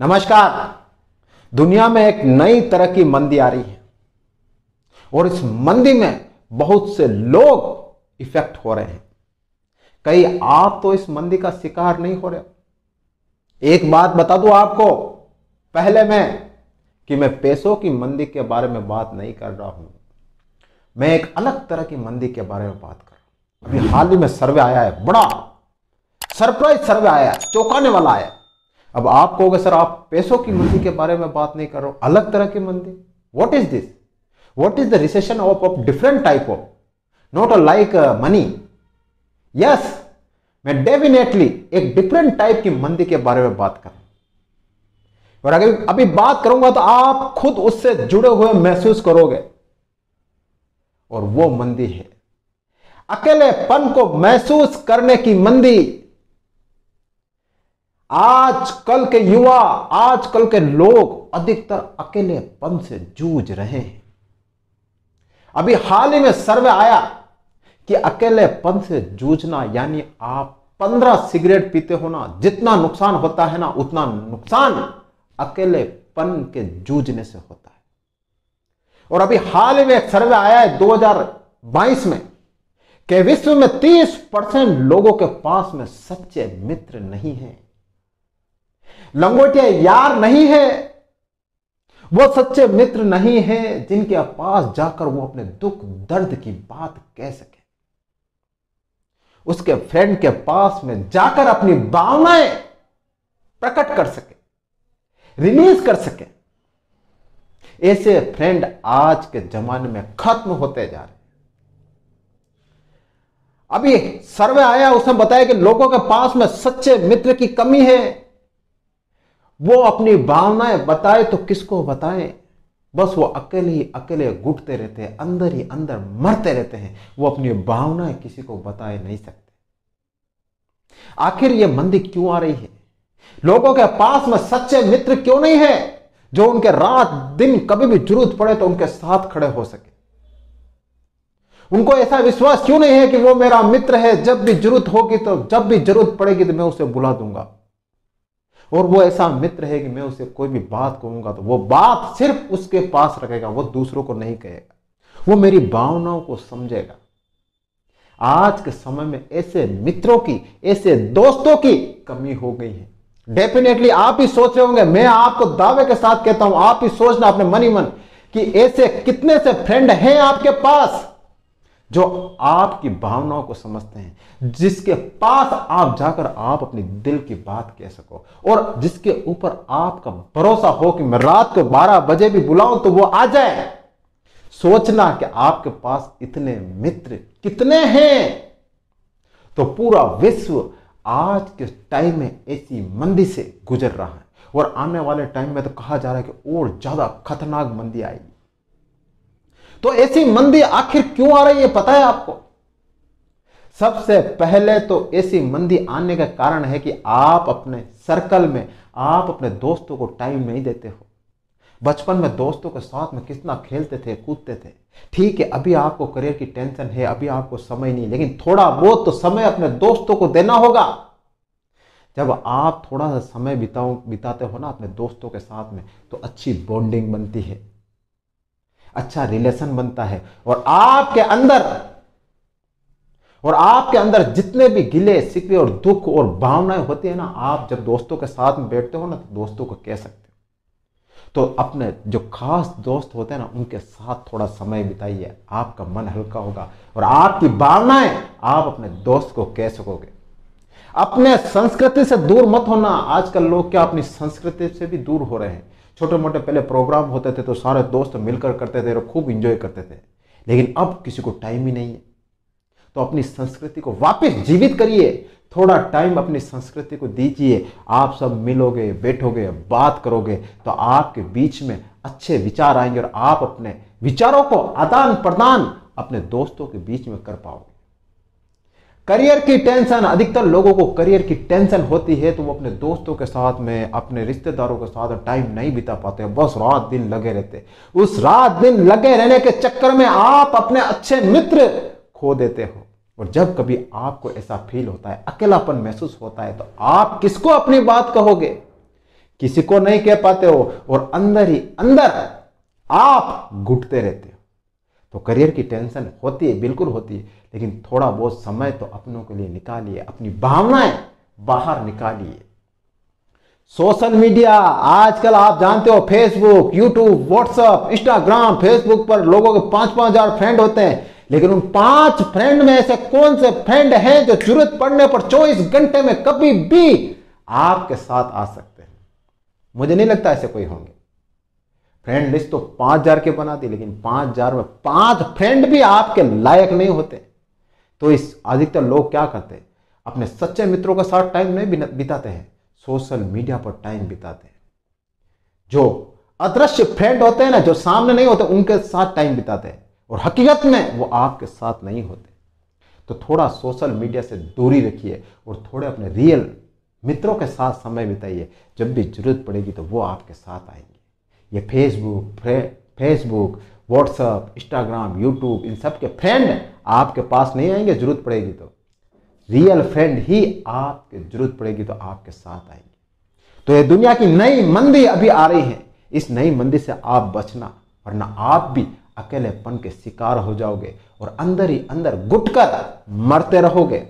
नमस्कार दुनिया में एक नई तरह की मंदी आ रही है और इस मंदी में बहुत से लोग इफेक्ट हो रहे हैं कई आप तो इस मंदी का शिकार नहीं हो रहे एक बात बता दू आपको पहले मैं कि मैं पैसों की मंदी के बारे में बात नहीं कर रहा हूं मैं एक अलग तरह की मंदी के बारे में बात कर रहा हूं अभी हाल ही में सर्वे आया है बड़ा सरप्राइज सर्वे आया है चौंकाने वाला आया है अब आप कहोगे सर आप पैसों की मंदी के बारे में बात नहीं कर रहे हो अलग तरह की मंदी what is this what is the recession of of different type of not a like money yes मैं डेफिनेटली एक डिफरेंट टाइप की मंदी के बारे में बात कर रहा हूं और अगर अभी बात करूंगा तो आप खुद उससे जुड़े हुए महसूस करोगे और वो मंदी है अकेलेपन को महसूस करने की मंदी आजकल के युवा आजकल के लोग अधिकतर अकेलेपन से जूझ रहे हैं अभी हाल ही में सर्वे आया कि अकेलेपन से जूझना यानी आप पंद्रह सिगरेट पीते हो ना जितना नुकसान होता है ना उतना नुकसान अकेलेपन के जूझने से होता है और अभी हाल ही में एक सर्वे आया है 2022 में कि विश्व में 30 परसेंट लोगों के पास में सच्चे मित्र नहीं हैं लंगोटिया यार नहीं है वो सच्चे मित्र नहीं है जिनके पास जाकर वो अपने दुख दर्द की बात कह सके उसके फ्रेंड के पास में जाकर अपनी भावनाएं प्रकट कर सके रिलीज कर सके ऐसे फ्रेंड आज के जमाने में खत्म होते जा रहे अभी सर्वे आया उसने बताया कि लोगों के पास में सच्चे मित्र की कमी है वो अपनी भावनाएं बताए तो किसको बताएं बस वो अकेले ही अकेले घुटते रहते हैं अंदर ही अंदर मरते रहते हैं वो अपनी भावनाएं किसी को बताए नहीं सकते आखिर ये मंदी क्यों आ रही है लोगों के पास में सच्चे मित्र क्यों नहीं है जो उनके रात दिन कभी भी जरूरत पड़े तो उनके साथ खड़े हो सके उनको ऐसा विश्वास क्यों नहीं है कि वो मेरा मित्र है जब भी जरूरत होगी तो जब भी जरूरत पड़ेगी तो मैं उसे बुला दूंगा और वो ऐसा मित्र है कि मैं उसे कोई भी बात कहूंगा तो वो बात सिर्फ उसके पास रखेगा वो दूसरों को नहीं कहेगा वो मेरी भावनाओं को समझेगा आज के समय में ऐसे मित्रों की ऐसे दोस्तों की कमी हो गई है डेफिनेटली आप ही सोच रहे होंगे मैं आपको दावे के साथ कहता हूं आप ही सोचना अपने मन ही मन कि ऐसे कितने से फ्रेंड हैं आपके पास जो आपकी भावनाओं को समझते हैं जिसके पास आप जाकर आप अपने दिल की बात कह सको और जिसके ऊपर आपका भरोसा हो कि मैं रात को 12 बजे भी बुलाऊं तो वो आ जाए सोचना कि आपके पास इतने मित्र कितने हैं तो पूरा विश्व आज के टाइम में ऐसी मंदी से गुजर रहा है और आने वाले टाइम में तो कहा जा रहा है कि और ज्यादा खतरनाक मंदी आएगी तो ऐसी मंदी आखिर क्यों आ रही है पता है आपको सबसे पहले तो ऐसी मंदी आने का कारण है कि आप अपने सर्कल में आप अपने दोस्तों को टाइम नहीं देते हो बचपन में दोस्तों के साथ में कितना खेलते थे कूदते थे ठीक है अभी आपको करियर की टेंशन है अभी आपको समय नहीं लेकिन थोड़ा बहुत तो समय अपने दोस्तों को देना होगा जब आप थोड़ा सा समय बिताओ बिताते हो ना अपने दोस्तों के साथ में तो अच्छी बॉन्डिंग बनती है अच्छा रिलेशन बनता है और आपके अंदर और आपके अंदर जितने भी गिले सिकवे और दुख और भावनाएं होती है ना आप जब दोस्तों के साथ में बैठते हो ना तो दोस्तों को कह सकते हो तो अपने जो खास दोस्त होते हैं ना उनके साथ थोड़ा समय बिताइए आपका मन हल्का होगा और आपकी भावनाएं आप अपने दोस्त को कह सकोगे अपने संस्कृति से दूर मत होना आजकल लोग क्या अपनी संस्कृति से भी दूर हो रहे हैं छोटे मोटे पहले प्रोग्राम होते थे तो सारे दोस्त मिलकर करते थे और खूब इंजॉय करते थे लेकिन अब किसी को टाइम ही नहीं है तो अपनी संस्कृति को वापस जीवित करिए थोड़ा टाइम अपनी संस्कृति को दीजिए आप सब मिलोगे बैठोगे बात करोगे तो आपके बीच में अच्छे विचार आएंगे और आप अपने विचारों को आदान प्रदान अपने दोस्तों के बीच में कर पाओगे करियर की टेंशन अधिकतर लोगों को करियर की टेंशन होती है तो वो अपने दोस्तों के साथ में अपने रिश्तेदारों के साथ टाइम नहीं बिता पाते बस रात दिन लगे रहते उस रात दिन लगे रहने के चक्कर में आप अपने अच्छे मित्र खो देते हो और जब कभी आपको ऐसा फील होता है अकेलापन महसूस होता है तो आप किसको अपनी बात कहोगे किसी को नहीं कह पाते हो और अंदर ही अंदर आप घुटते रहते हो तो करियर की टेंशन होती है बिल्कुल होती है लेकिन थोड़ा बहुत समय तो अपनों के लिए निकालिए अपनी भावनाएं बाहर निकालिए सोशल मीडिया आजकल आप जानते हो Facebook YouTube WhatsApp Instagram Facebook पर लोगों के पांच पांच हजार फ्रेंड होते हैं लेकिन उन पांच फ्रेंड में ऐसे कौन से फ्रेंड हैं जो जरूरत पड़ने पर 24 घंटे में कभी भी आपके साथ आ सकते हैं मुझे नहीं लगता ऐसे कोई होंगे फ्रेंड लिस्ट तो पांच हजार के बना दी लेकिन पांच हजार में पांच फ्रेंड भी आपके लायक नहीं होते तो इस अधिकतर लोग क्या करते हैं अपने सच्चे मित्रों के साथ टाइम नहीं बिताते हैं सोशल मीडिया पर टाइम बिताते हैं जो अदृश्य फ्रेंड होते हैं ना जो सामने नहीं होते उनके साथ टाइम बिताते हैं और हकीकत में वो आपके साथ नहीं होते तो थोड़ा सोशल मीडिया से दूरी रखिए और थोड़े अपने रियल मित्रों के साथ समय बिताइए जब भी जरूरत पड़ेगी तो वो आपके साथ आएंगे ये Facebook Facebook WhatsApp Instagram YouTube इन सब के फ्रेंड आपके पास नहीं आएंगे जरूरत पड़ेगी तो रियल फ्रेंड ही आपके जरूरत पड़ेगी तो आपके साथ आएंगे तो ये दुनिया की नई मंदी अभी आ रही है इस नई मंदी से आप बचना वरना आप भी अकेलेपन के शिकार हो जाओगे और अंदर ही अंदर गुटकर मरते रहोगे